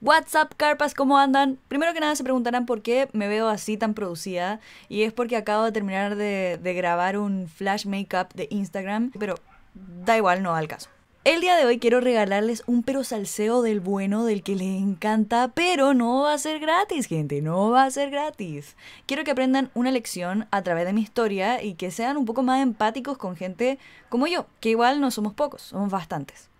What's up, carpas? ¿Cómo andan? Primero que nada se preguntarán por qué me veo así tan producida. Y es porque acabo de terminar de, grabar un flash makeup de Instagram. Pero da igual, no al caso. El día de hoy quiero regalarles un pero salseo del bueno, del que les encanta, pero no va a ser gratis, gente, no va a ser gratis. Quiero que aprendan una lección a través de mi historia y que sean un poco más empáticos con gente como yo, que igual no somos pocos, somos bastantes.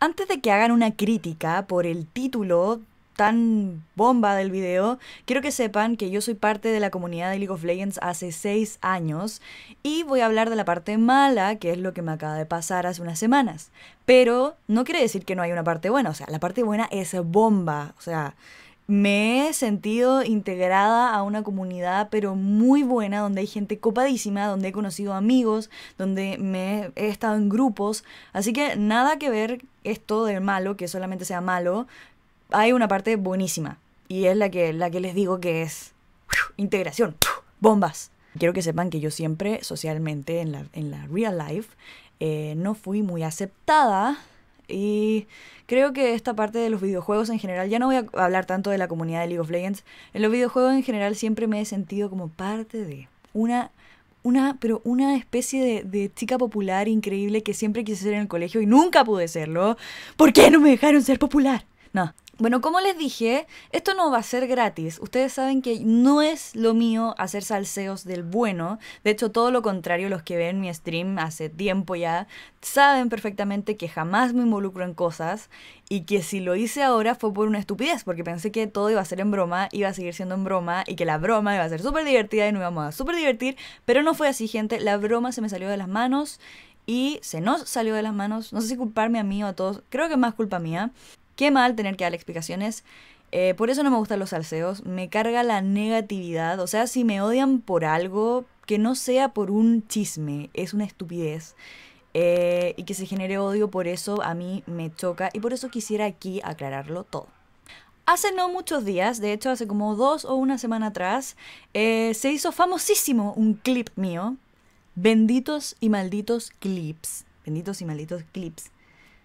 Antes de que hagan una crítica por el título tan bomba del video, quiero que sepan que yo soy parte de la comunidad de League of Legends hace 6 años y voy a hablar de la parte mala, que es lo que me acaba de pasar hace unas semanas. Pero no quiere decir que no hay una parte buena, o sea, la parte buena es bomba, o sea, me he sentido integrada a una comunidad, pero muy buena, donde hay gente copadísima, donde he conocido amigos, donde me he estado en grupos. Así que nada que ver esto de malo, que solamente sea malo. Hay una parte buenísima. Y es la que, la que les digo que es integración, bombas. Quiero que sepan que yo siempre socialmente en la, real life eh, no fui muy aceptada y creo que esta parte de los videojuegos en general, ya no voy a hablar tanto de la comunidad de League of Legends, en los videojuegos en general siempre me he sentido como parte de una, una, pero una especie de, de chica popular increíble que siempre quise ser en el colegio y nunca pude serlo. ¿Por qué no me dejaron ser popular? No, bueno, como les dije, esto no va a ser gratis. Ustedes saben que no es lo mío hacer salseos del bueno. De hecho, todo lo contrario, los que ven mi stream hace tiempo ya saben perfectamente que jamás me involucro en cosas y que si lo hice ahora fue por una estupidez, porque pensé que todo iba a ser en broma, iba a seguir siendo en broma y que la broma iba a ser súper divertida y nos íbamos a súper divertir, pero no fue así, gente. La broma se me salió de las manos y se nos salió de las manos. No sé si culparme a mí o a todos, creo que más culpa mía. Qué mal tener que dar explicaciones. Eh, por eso no me gustan los salseos. Me carga la negatividad. O sea, si me odian por algo, que no sea por un chisme, es una estupidez. Eh, y que se genere odio por eso a mí me choca y por eso quisiera aquí aclararlo todo. Hace no muchos días, de hecho hace como dos o una semana atrás, eh, se hizo famosísimo un clip mío, benditos y malditos clips, benditos y malditos clips,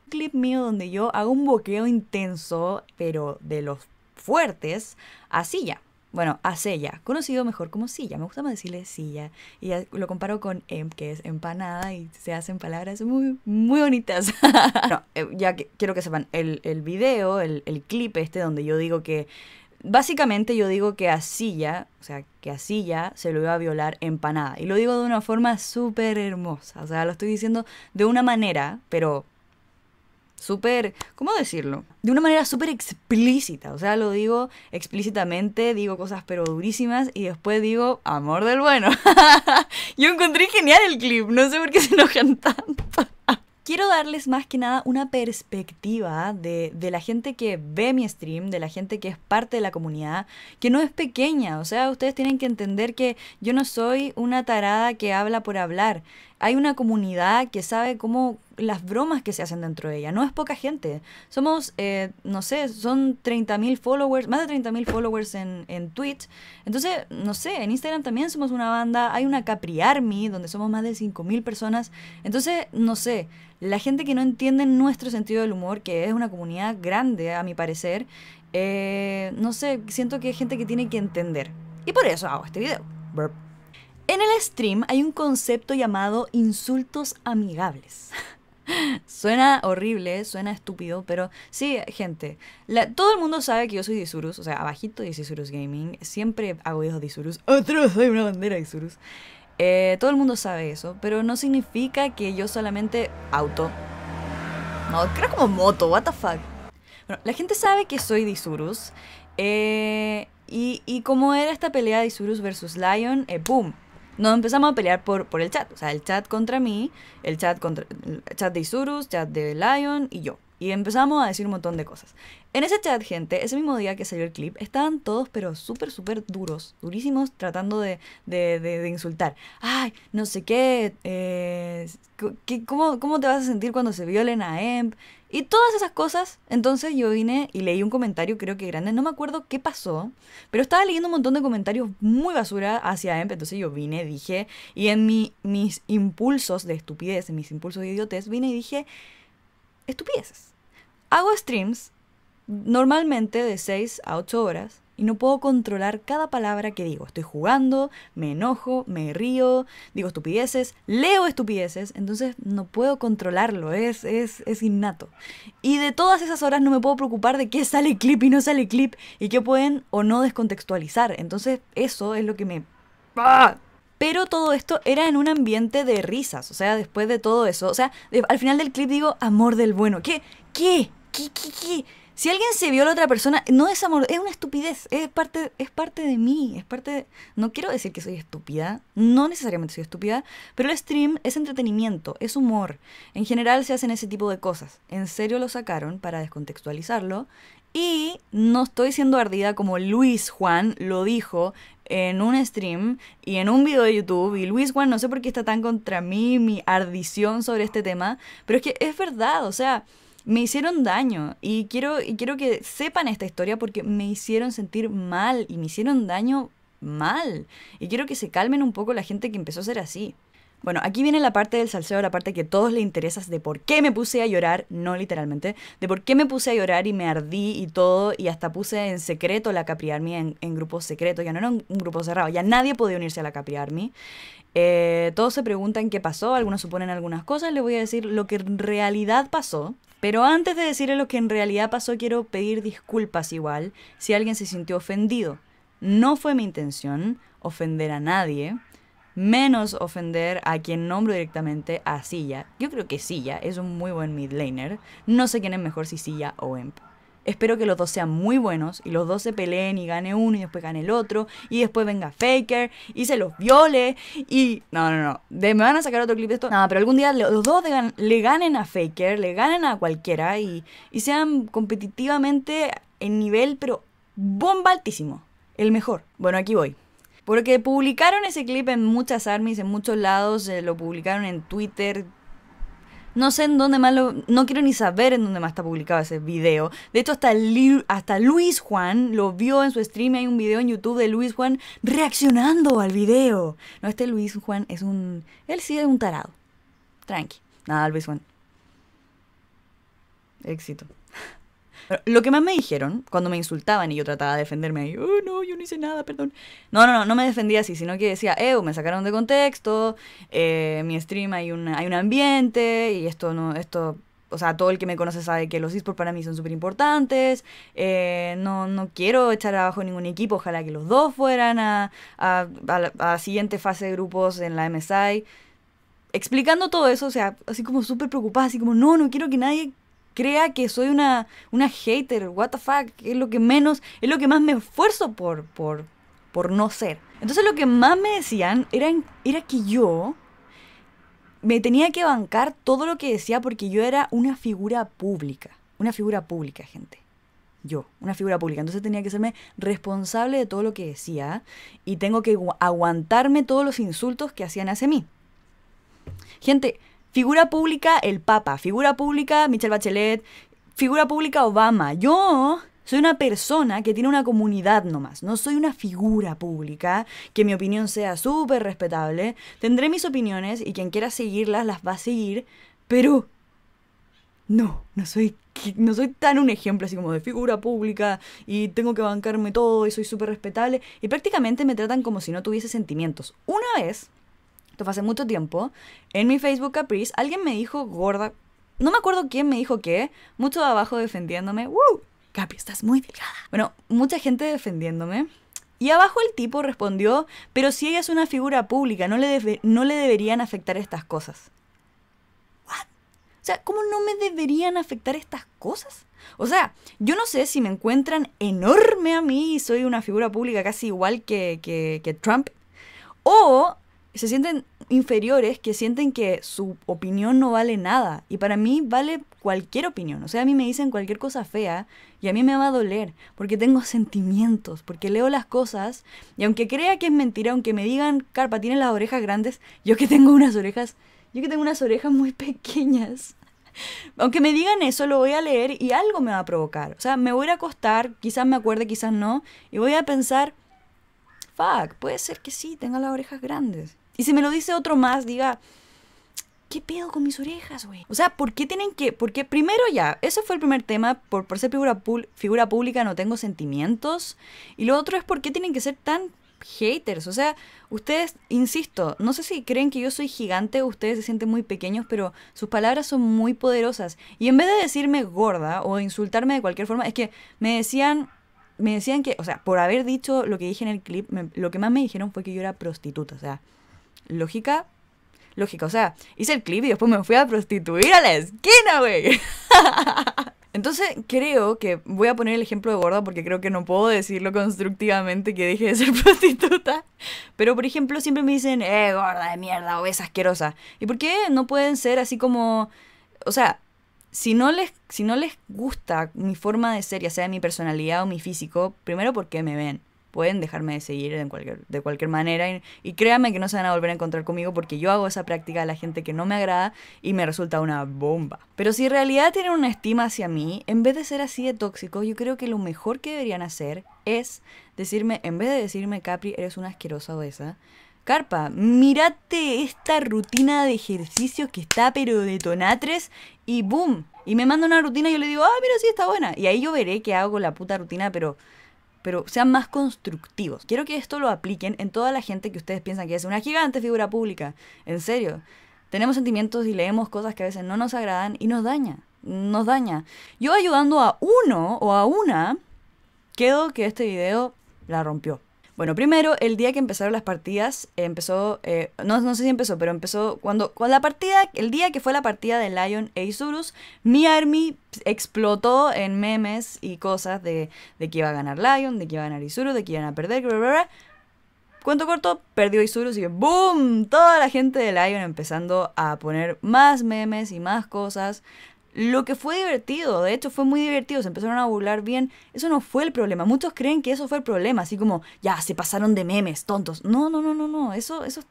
clip mío donde yo hago un boqueo intenso, pero de los fuertes, a Silla. Bueno, a Sella, conocido mejor como Silla. Me gusta más decirle Silla. Y lo comparo con Em, que es empanada y se hacen palabras muy, muy bonitas. Eh, ya que, quiero que sepan, el, el video, el, el clip este donde yo digo que básicamente yo digo que a Silla, o sea, que a Silla se lo iba a violar empanada. Y lo digo de una forma súper hermosa. O sea, lo estoy diciendo de una manera, pero súper, ¿cómo decirlo? De una manera súper explícita, o sea, lo digo explícitamente, digo cosas pero durísimas y después digo, amor del bueno. Yo encontré genial el clip, no sé por qué se enojan tanto. Quiero darles más que nada una perspectiva de, de, la gente que ve mi stream, de la gente que es parte de la comunidad, que no es pequeña. O sea, ustedes tienen que entender que yo no soy una tarada que habla por hablar hay una comunidad que sabe cómo las bromas que se hacen dentro de ella. No es poca gente. Somos, eh, no sé, son 30.000 followers, más de 30.000 followers en, en Twitch. Entonces, no sé, en Instagram también somos una banda. Hay una Capri Army, donde somos más de 5.000 personas. Entonces, no sé, la gente que no entiende nuestro sentido del humor, que es una comunidad grande, a mi parecer, eh, no sé, siento que hay gente que tiene que entender. Y por eso hago este video. En el stream hay un concepto llamado insultos amigables. suena horrible, suena estúpido, pero sí, gente. todo el mundo sabe que yo soy Disurus, o sea, abajito de Disurus Gaming. Siempre hago hijos de Disurus. Otro soy una bandera de Disurus. Eh, todo el mundo sabe eso, pero no significa que yo solamente auto. No, creo como moto, what the fuck. Bueno, la gente sabe que soy Disurus. Eh, y, como era esta pelea de versus Lion, eh, ¡boom! nos empezamos a pelear por, por el chat. O sea, el chat contra mí, el chat, contra, chat de Isurus, chat de Lion y yo. Y empezamos a decir un montón de cosas. En ese chat, gente, ese mismo día que salió el clip, estaban todos, pero súper, súper duros, durísimos, tratando de, de, de, insultar. Ay, no sé qué, eh, cómo, te vas a sentir cuando se violen a Emp? Y todas esas cosas, entonces yo vine y leí un comentario, creo que grande, no me acuerdo qué pasó, pero estaba leyendo un montón de comentarios muy basura hacia Emp, entonces yo vine, dije, y en mi, mis impulsos de estupidez, en mis impulsos de idiotez, vine y dije, estupideces Hago streams normalmente de 6 a 8 horas y no puedo controlar cada palabra que digo. Estoy jugando, me enojo, me río, digo estupideces, leo estupideces, entonces no puedo controlarlo, es, es, innato. Y de todas esas horas no me puedo preocupar de qué sale clip y no sale clip y qué pueden o no descontextualizar. Entonces eso es lo que me... ¡Ah! Pero todo esto era en un ambiente de risas, o sea, después de todo eso, o sea, al final del clip digo, amor del bueno, ¿qué? ¿Qué? Si alguien se vio a otra persona, no es amor, es una estupidez, es parte, es parte de mí, es parte... no quiero decir que soy estúpida, no necesariamente soy estúpida, pero el stream es entretenimiento, es humor. En general se hacen ese tipo de cosas. En serio lo sacaron para descontextualizarlo y no estoy siendo ardida como Luis Juan lo dijo en un stream y en un video de YouTube. Y Luis Juan, no sé por qué está tan contra mí, mi ardición sobre este tema, pero es que es verdad, o sea, me hicieron daño y quiero, y quiero que sepan esta historia porque me hicieron sentir mal y me hicieron daño mal. Y quiero que se calmen un poco la gente que empezó a ser así. Bueno, aquí viene la parte del salseo, la parte que a todos les interesa de por qué me puse a llorar, no literalmente, de por qué me puse a llorar y me ardí y todo, y hasta puse en secreto la Capri Army en, grupos secretos, ya no era un, grupo cerrado, ya nadie podía unirse a la Capri Army. Eh, todos se preguntan qué pasó, algunos suponen algunas cosas, les voy a decir lo que en realidad pasó, pero antes de decirle lo que en realidad pasó, quiero pedir disculpas igual si alguien se sintió ofendido. No fue mi intención ofender a nadie, menos ofender a quien nombro directamente a Silla. Yo creo que Silla es un muy buen mid No sé quién es mejor, si Silla o Emp. Espero que los dos sean muy buenos y los dos se peleen y gane uno y después gane el otro y después venga Faker y se los viole y... No, no, no. me van a sacar otro clip de esto. Nada, pero algún día los dos le ganen a Faker, le ganen a cualquiera y, y sean competitivamente en nivel, pero bomba altísimo. El mejor. Bueno, aquí voy. Porque publicaron ese clip en muchas armies, en muchos lados, eh, lo publicaron en Twitter, no sé en dónde más lo, no quiero ni saber en dónde más está publicado ese video. De hecho, hasta, hasta Luis Juan lo vio en su stream. Hay un video en YouTube de Luis Juan reaccionando al video. No, este Luis Juan es un. Él sí es un tarado. Tranqui. Nada, Luis Juan. Éxito lo que más me dijeron cuando me insultaban y yo trataba de defenderme ahí, oh, no, yo no hice nada, perdón. No, no, no, no me defendía así, sino que decía, eh, me sacaron de contexto, eh, mi stream hay, hay un ambiente y esto no, esto o sea, todo el que me conoce sabe que los esports para mí son súper importantes. Eh, no, no quiero echar abajo ningún equipo. Ojalá que los dos fueran a, la, siguiente fase de grupos en la MSI. Explicando todo eso, o sea, así como súper preocupada, así como, no, no quiero que nadie crea que soy una, una hater, what the fuck, es lo que menos, es lo que más me esfuerzo por, por, por no ser. Entonces lo que más me decían era, era que yo me tenía que bancar todo lo que decía porque yo era una figura pública, una figura pública, gente yo, una figura pública. Entonces tenía que serme responsable de todo lo que decía y tengo que aguantarme todos los insultos que hacían hacia mí. Gente, Figura pública el Papa, figura pública Michelle Bachelet, figura pública Obama. Yo soy una persona que tiene una comunidad nomás, no soy una figura pública, que mi opinión sea súper respetable. Tendré mis opiniones y quien quiera seguirlas las va a seguir, pero no, no soy, no soy tan un ejemplo así como de figura pública y tengo que bancarme todo y soy súper respetable. Y prácticamente me tratan como si no tuviese sentimientos. Una vez hace mucho tiempo, en mi Facebook Caprice, alguien me dijo gorda. No me acuerdo quién me dijo qué, mucho abajo defendiéndome. ¡Woo! Capri, estás muy delgada. Bueno, mucha gente defendiéndome. Y abajo el tipo respondió, pero si ella es una figura pública, no le, no le deberían afectar estas cosas. ¿What? O sea, ¿cómo no me deberían afectar estas cosas? O sea, yo no sé si me encuentran enorme a mí y soy una figura pública casi igual que Trump, o se sienten inferiores, que sienten que su opinión no vale nada. Y para mí vale cualquier opinión. O sea, a mí me dicen cualquier cosa fea y a mí me va a doler, porque tengo sentimientos, porque leo las cosas y aunque crea que es mentira, aunque me digan, Carpa, tiene las orejas grandes, yo que tengo unas orejas, yo que tengo unas orejas muy pequeñas. Aunque me digan eso, lo voy a leer y algo me va a provocar. O sea, me voy a acostar, quizás me acuerde, quizás no, y voy a pensar, fuck, puede ser que sí, tenga las orejas grandes. Y si me lo dice otro más, diga, ¿qué pedo con mis orejas, güey? O sea, ¿por qué tienen que...? Porque primero ya, ese fue el primer tema, por, ser figura, figura pública no tengo sentimientos. Y lo otro es por qué tienen que ser tan haters. O sea, ustedes, insisto, no sé si creen que yo soy gigante, ustedes se sienten muy pequeños, pero sus palabras son muy poderosas. Y en vez de decirme gorda o insultarme de cualquier forma, es que me decían me decían que, o sea, por haber dicho lo que dije en el clip, lo que más me dijeron fue que yo era prostituta. O sea, lógica, lógica. O sea, hice el clip y después me fui a prostituir a la esquina, güey. Entonces creo que voy a poner el ejemplo de gorda porque creo que no puedo decirlo constructivamente que deje de ser prostituta. Pero por ejemplo siempre me dicen, eh, gorda de mierda, obesa asquerosa. ¿Y por qué no pueden ser así como... O sea, si no les, si no les gusta mi forma de ser, ya sea mi personalidad o mi físico, primero porque me ven. Pueden dejarme de seguir en cualquier, de cualquier manera y, créanme que no se van a volver a encontrar conmigo porque yo hago esa práctica a la gente que no me agrada y me resulta una bomba. Pero si en realidad tienen una estima hacia mí, en vez de ser así de tóxico, yo creo que lo mejor que deberían hacer es decirme, en vez de decirme Capri, eres una asquerosa esa... Carpa, mirate esta rutina de ejercicios que está pero de tonatres y boom. Y me manda una rutina y yo le digo, ah, mira, sí, está buena. Y ahí yo veré que hago la puta rutina, pero, pero sean más constructivos. Quiero que esto lo apliquen en toda la gente que ustedes piensan que es una gigante figura pública. En serio. Tenemos sentimientos y leemos cosas que a veces no nos agradan y nos daña. Nos daña. Yo ayudando a uno o a una, quedo que este video la rompió. Bueno, primero, el día que empezaron las partidas, empezó, eh, no, no, sé si empezó, pero empezó cuando, con la partida, el día que fue la partida de Lion e Isurus, mi army explotó en memes y cosas de, que iba a ganar Lion, de que iba a ganar Isurus, de que iban a perder, bla, Cuento corto, perdió Isurus y ¡boom! Toda la gente de Lion empezando a poner más memes y más cosas lo que fue divertido, de hecho fue muy divertido, se empezaron a burlar bien. Eso no fue el problema. Muchos creen que eso fue el problema, así como, ya, se pasaron de memes, tontos. No, no, no, no, no. Eso, eso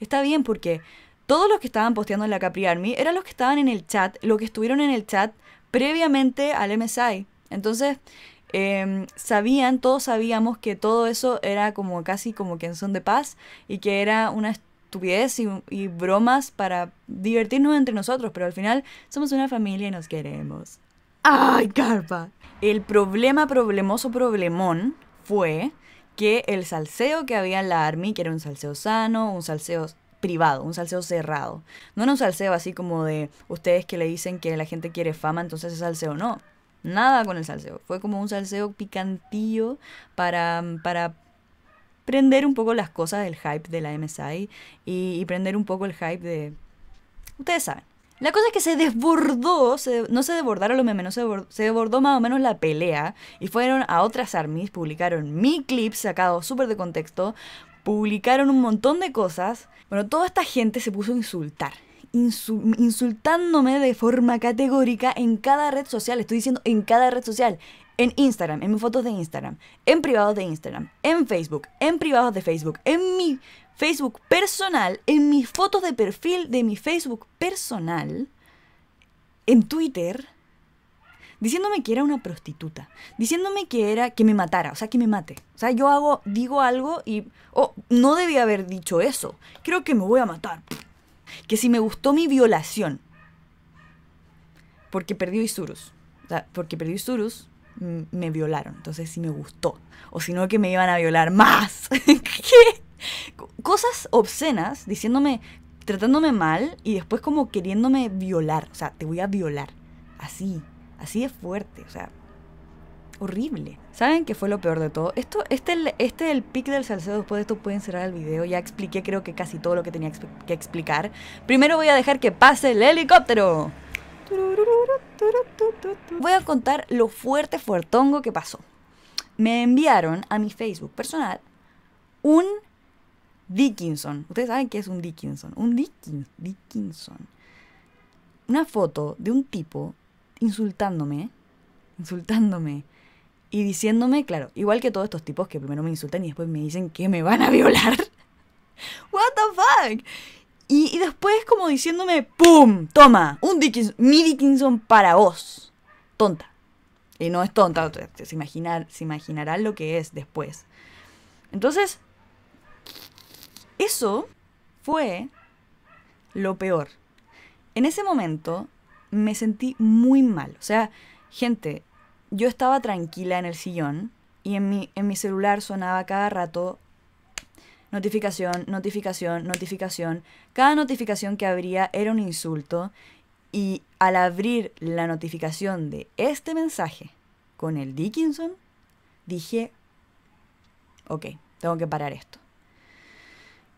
está bien porque todos los que estaban posteando en la Capri Army eran los que estaban en el chat, los que estuvieron en el chat previamente al MSI. Entonces, em, sabían, todos sabíamos que todo eso era como casi como que son de paz y que era una estupidez y, bromas para divertirnos entre nosotros, pero al final somos una familia y nos queremos. ¡Ay, carpa! El problema problemoso problemón fue que el salseo que había en la Army, que era un salseo sano, un salseo privado, un salseo cerrado. No era un salseo así como de ustedes que le dicen que la gente quiere fama, entonces es salseo. No, nada con el salseo. Fue como un salseo picantillo para, para prender un poco las cosas del hype de la MSI y, prender un poco el hype de... Ustedes saben. La cosa es que se desbordó, no se desbordaron los memes, se desbordó, más o menos la pelea y fueron a otras armis publicaron mi clip sacado súper de contexto, publicaron un montón de cosas. Bueno, toda esta gente se puso a insultar. insultándome de forma categórica en cada red social, estoy diciendo en cada red social, en Instagram, en mis fotos de Instagram, en privados de Instagram, en Facebook, en privados de Facebook, en mi Facebook personal, en mis fotos de perfil de mi Facebook personal, en Twitter, diciéndome que era una prostituta, diciéndome que era que me matara, o sea, que me mate. O sea, yo hago digo algo y oh, no debía haber dicho eso. Creo que me voy a matar. Que si me gustó mi violación porque perdió Isurus. O sea, porque perdió Isurus, me violaron, entonces si me gustó. O si no, que me iban a violar más. ¿Qué? Cosas obscenas, diciéndome, tratándome mal y después como queriéndome violar. O sea, te voy a violar. Así, así de fuerte, o sea, horrible. ¿Saben qué fue lo peor de todo? Esto, este, este el pic del salcedo después de esto pueden cerrar el video. Ya expliqué creo que casi todo lo que tenía que explicar. Primero voy a dejar que pase el helicóptero. Voy a contar lo fuerte fuertongo que pasó. Me enviaron a mi Facebook personal un Dickinson. Ustedes saben qué es un Dickinson. Un Dickinson. Una foto de un tipo insultándome, insultándome y diciéndome, claro, igual que todos estos tipos que primero me insultan y después me dicen que me van a violar. What the fuck? Y, después como diciéndome, ¡pum! Toma, un Dickinson, mi Dickinson para vos. Tonta. Y no es tonta, se, imaginar, imaginarán lo que es después. Entonces, eso fue lo peor. En ese momento me sentí muy mal. O sea, gente, yo estaba tranquila en el sillón y en mi, en mi celular sonaba cada rato notificación, notificación, notificación. Cada notificación que abría era un insulto y al abrir la notificación de este mensaje con el Dickinson, dije, ok, tengo que parar esto.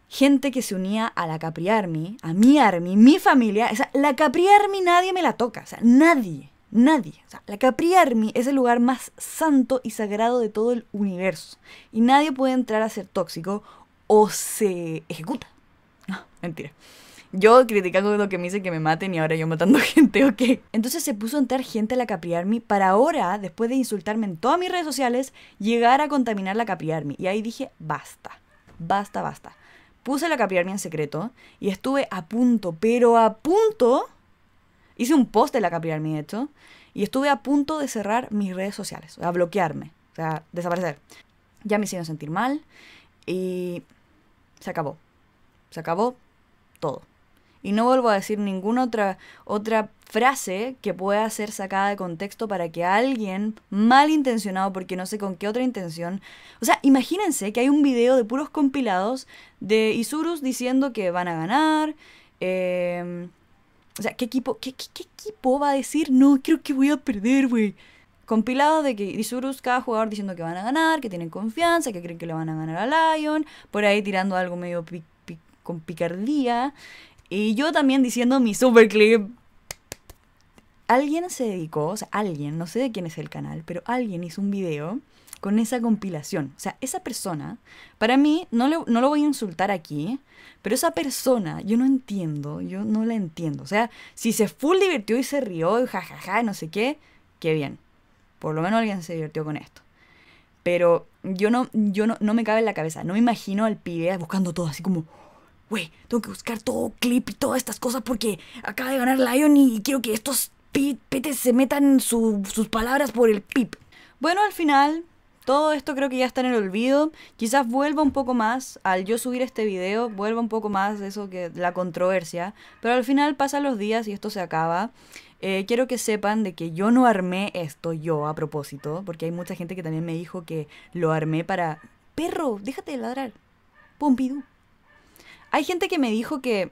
Gente que se unía a la Capri Army, a mi Army, mi familia, la Capri Army nadie me la toca, o sea, nadie, nadie. la Capri Army es el lugar más santo y sagrado de todo el universo y nadie puede entrar a ser tóxico o se ejecuta. No, ah, mentira. Yo criticando lo que me dice que me maten y ahora yo matando gente, ok. Entonces se puso a entrar gente a la Capri Army para ahora, después de insultarme en todas mis redes sociales, llegar a contaminar la Capri Y ahí dije, basta, basta, basta. Puse la Capri Army en secreto y estuve a punto, pero a punto. Hice un post de la Capri Army, hecho, y estuve a punto de cerrar mis redes sociales, o sea, bloquearme, o sea, desaparecer. Ya me hicieron sentir mal y se acabó. Se acabó todo. Y no vuelvo a decir ninguna otra, otra frase que pueda ser sacada de contexto para que alguien malintencionado, porque no sé con qué otra intención. O sea, imagínense que hay un video de puros compilados de Isurus diciendo que van a ganar. Em, o sea, ¿qué equipo, qué, qué, qué equipo va a decir? No, creo que voy a perder, güey compilado de que Isurus, cada jugador diciendo que van a ganar, que tienen confianza, que creen que le van a ganar a Lion, por ahí tirando algo medio con picardía. Y yo también diciendo mi super clip. Alguien se dedicó, o sea, alguien, no sé de quién es el canal, pero alguien hizo un video con esa compilación. O sea, esa persona, para mí, no, no lo voy a insultar aquí, pero esa persona, yo no entiendo, yo no la entiendo. O sea, si se full divirtió y se rió, jajaja, ja, ja, no sé qué, qué bien por lo menos alguien se divirtió con esto. Pero yo no, yo no, me cabe en la cabeza. No me imagino al pibe buscando todo así como, güey, tengo que buscar todo clip y todas estas cosas porque acaba de ganar Lion y quiero que estos petes se metan sus palabras por el pip. Bueno, al final, todo esto creo que ya está en el olvido. Quizás vuelva un poco más al yo subir este video, vuelva un poco más eso que la controversia, pero al final pasan los días y esto se acaba. Eh, quiero que sepan de que yo no armé esto yo a propósito, porque hay mucha gente que también me dijo que lo armé para... Perro, déjate de ladrar. Pompidou. Hay gente que me dijo que,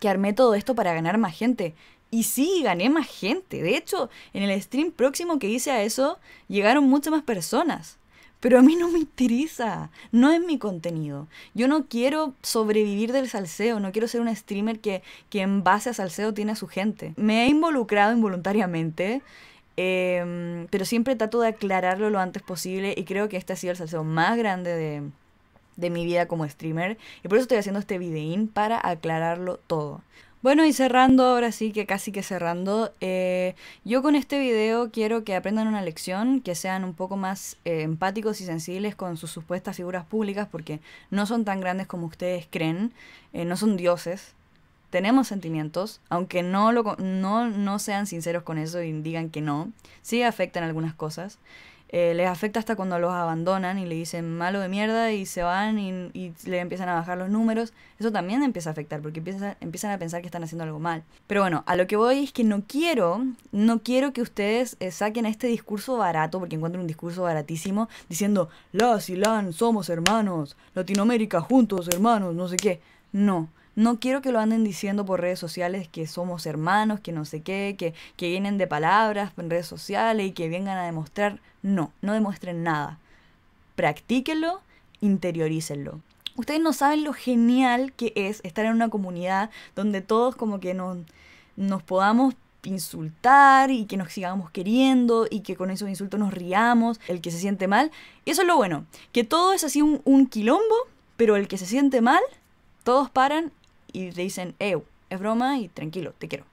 que armé todo esto para ganar más gente. Y sí, gané más gente. De hecho, en el stream próximo que hice a eso, llegaron muchas más personas pero a mí no me interesa, no es mi contenido. Yo no quiero sobrevivir del salseo, no quiero ser un streamer que, que en base a salseo tiene a su gente. Me he involucrado involuntariamente, em, pero siempre trato de aclararlo lo antes posible y creo que este ha sido el salseo más grande de, de mi vida como streamer y por eso estoy haciendo este videín para aclararlo todo. Bueno, y cerrando, ahora sí que casi que cerrando, eh, yo con este video quiero que aprendan una lección, que sean un poco más eh, empáticos y sensibles con sus supuestas figuras públicas, porque no son tan grandes como ustedes creen, eh, no son dioses, tenemos sentimientos, aunque no, lo, no, no sean sinceros con eso y digan que no, sí afectan algunas cosas. Eh, les afecta hasta cuando los abandonan y le dicen malo de mierda y se van y, le empiezan a bajar los números. Eso también empieza a afectar porque empiezan a pensar que están haciendo algo mal. Pero bueno, a lo que voy es que no quiero, no quiero que ustedes eh, saquen este discurso barato, porque encuentro un discurso baratísimo, diciendo, las y somos hermanos, Latinoamérica juntos, hermanos, no sé qué. No, no quiero que lo anden diciendo por redes sociales que somos hermanos, que no sé qué, que, vienen de palabras en redes sociales y que vengan a demostrar. No, no demuestren nada. Practíquenlo, interiorícenlo. Ustedes no saben lo genial que es estar en una comunidad donde todos como que nos, nos podamos insultar y que nos sigamos queriendo y que con esos insultos nos riamos, el que se siente mal. Y eso es lo bueno, que todo es así un quilombo, pero el que se siente mal, todos paran y dicen, eh, es broma y tranquilo, te quiero.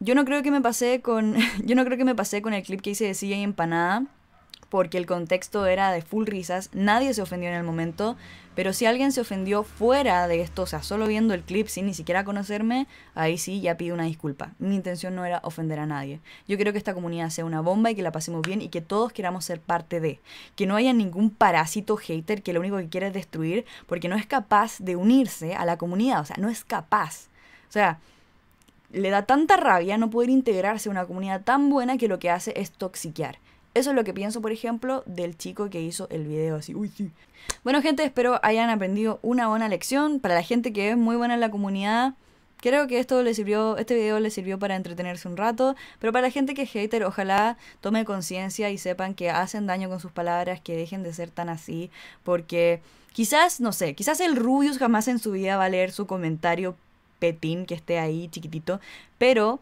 Yo no creo que me pasé con, yo no creo que me pasé con el clip que hice de silla y empanada, porque el contexto era de full risas, nadie se ofendió en el momento, pero si alguien se ofendió fuera de esto, o sea, solo viendo el clip sin ni siquiera conocerme, ahí sí ya pido una disculpa. Mi intención no era ofender a nadie. Yo quiero que esta comunidad sea una bomba y que la pasemos bien y que todos queramos ser parte de. Que no haya ningún parásito hater que lo único que quiere es destruir porque no es capaz de unirse a la comunidad, o sea, no es capaz. O sea, le da tanta rabia no poder integrarse a una comunidad tan buena que lo que hace es toxiquear. Eso es lo que pienso, por ejemplo, del chico que hizo el video así. Bueno, gente, espero hayan aprendido una buena lección. Para la gente que es muy buena en la comunidad, creo que esto le sirvió, este video le sirvió para entretenerse un rato. Pero para la gente que es hater, ojalá tome conciencia y sepan que hacen daño con sus palabras, que dejen de ser tan así, porque quizás, no sé, quizás el Rubius jamás en su vida va a leer su comentario petín que esté ahí chiquitito, pero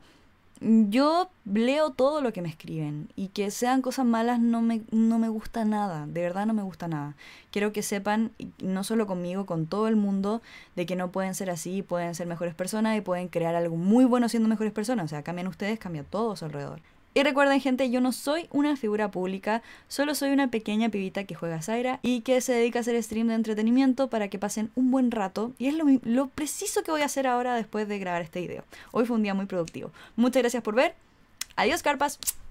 yo leo todo lo que me escriben y que sean cosas malas no me, no me gusta nada, de verdad no me gusta nada. Quiero que sepan, no solo conmigo, con todo el mundo, de que no pueden ser así, pueden ser mejores personas y pueden crear algo muy bueno siendo mejores personas. O sea, cambian ustedes, cambia todo a alrededor. Y recuerden gente, yo no soy una figura pública, solo soy una pequeña pibita que juega Zaira y que se dedica a hacer stream de entretenimiento para que pasen un buen rato. Y es lo, lo preciso que voy a hacer ahora después de grabar este video. Hoy fue un día muy productivo. Muchas gracias por ver. Adiós carpas.